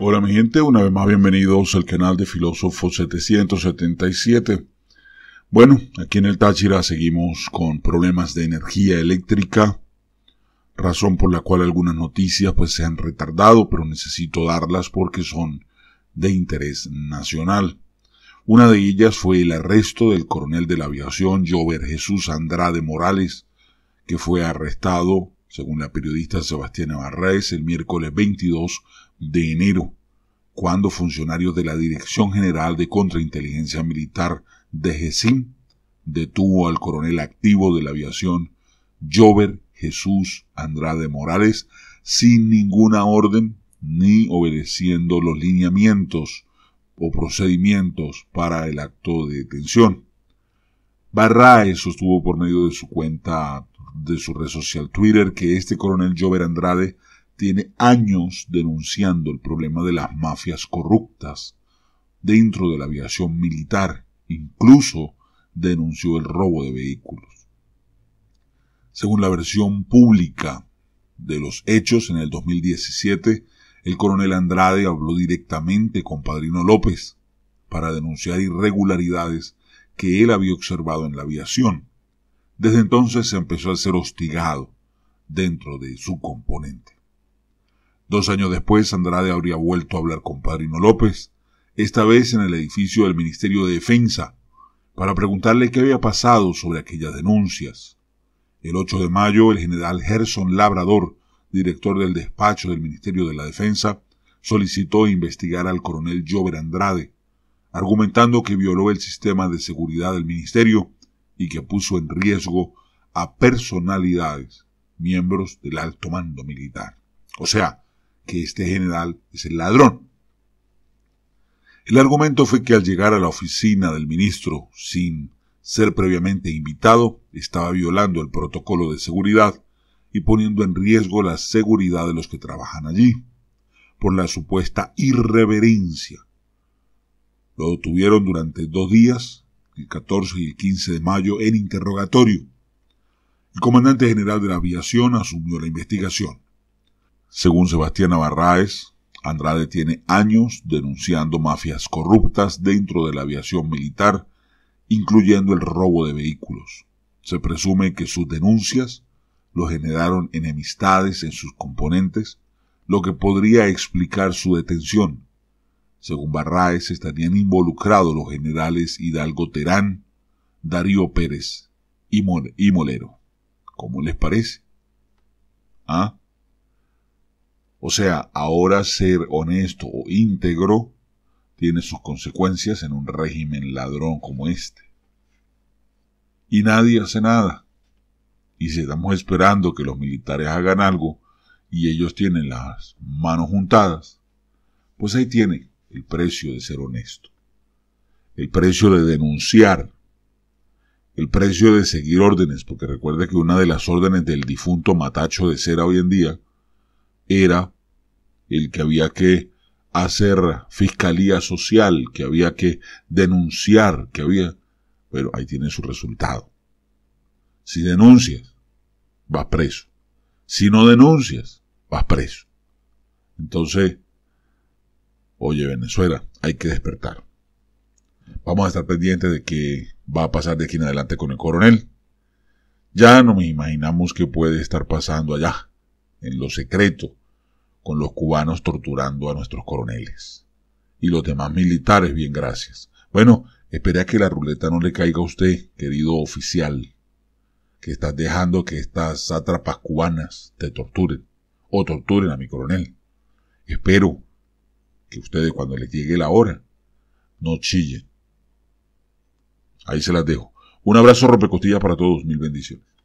Hola mi gente, una vez más bienvenidos al canal de Filósofo 777. Bueno, aquí en el Táchira seguimos con problemas de energía eléctrica, razón por la cual algunas noticias pues se han retardado, pero necesito darlas porque son de interés nacional. Una de ellas fue el arresto del coronel de la aviación Jover Jesús Andrade Morales, que fue arrestado, según la periodista Sebastiana Barraez, el miércoles 22 de enero cuando funcionarios de la Dirección General de Contrainteligencia Militar de GESIM detuvo al coronel activo de la aviación Jover Jesús Andrade Morales sin ninguna orden ni obedeciendo los lineamientos o procedimientos para el acto de detención. Barrae sostuvo por medio de su cuenta de su red social Twitter que este coronel Jover Andrade tiene años denunciando el problema de las mafias corruptas dentro de la aviación militar, incluso denunció el robo de vehículos. Según la versión pública de los hechos en el 2017, el coronel Andrade habló directamente con Padrino López para denunciar irregularidades que él había observado en la aviación. Desde entonces se empezó a ser hostigado dentro de su componente. Dos años después, Andrade habría vuelto a hablar con Padrino López, esta vez en el edificio del Ministerio de Defensa, para preguntarle qué había pasado sobre aquellas denuncias. El 8 de mayo, el general Gerson Labrador, director del despacho del Ministerio de la Defensa, solicitó investigar al coronel Jover Andrade, argumentando que violó el sistema de seguridad del Ministerio y que puso en riesgo a personalidades, miembros del alto mando militar. O sea, que este general es el ladrón. El argumento fue que al llegar a la oficina del ministro sin ser previamente invitado, estaba violando el protocolo de seguridad y poniendo en riesgo la seguridad de los que trabajan allí, por la supuesta irreverencia. Lo detuvieron durante dos días, el 14 y el 15 de mayo, en interrogatorio. El comandante general de la aviación asumió la investigación. Según Sebastián Abarráez, Andrade tiene años denunciando mafias corruptas dentro de la aviación militar, incluyendo el robo de vehículos. Se presume que sus denuncias lo generaron enemistades en sus componentes, lo que podría explicar su detención. Según Barraes, estarían involucrados los generales Hidalgo Terán, Darío Pérez y, Molero. ¿Cómo les parece? ¿Ah? O sea, ahora ser honesto o íntegro tiene sus consecuencias en un régimen ladrón como este. Y nadie hace nada. Y si estamos esperando que los militares hagan algo y ellos tienen las manos juntadas, pues ahí tiene el precio de ser honesto, el precio de denunciar, el precio de seguir órdenes, porque recuerde que una de las órdenes del difunto Matacho de Cera hoy en día era el que había que hacer fiscalía social, que había que denunciar, que había... Pero ahí tiene su resultado. Si denuncias, vas preso. Si no denuncias, vas preso. Entonces, oye Venezuela, hay que despertar. Vamos a estar pendientes de qué va a pasar de aquí en adelante con el coronel. Ya no me imaginamos qué puede estar pasando allá, en lo secreto, con los cubanos torturando a nuestros coroneles. Y los demás militares, bien gracias. Bueno, espera que la ruleta no le caiga a usted, querido oficial, que estás dejando que estas sátrapas cubanas te torturen, o torturen a mi coronel. Espero que ustedes cuando les llegue la hora, no chillen. Ahí se las dejo. Un abrazo, rompecostillas para todos. Mil bendiciones.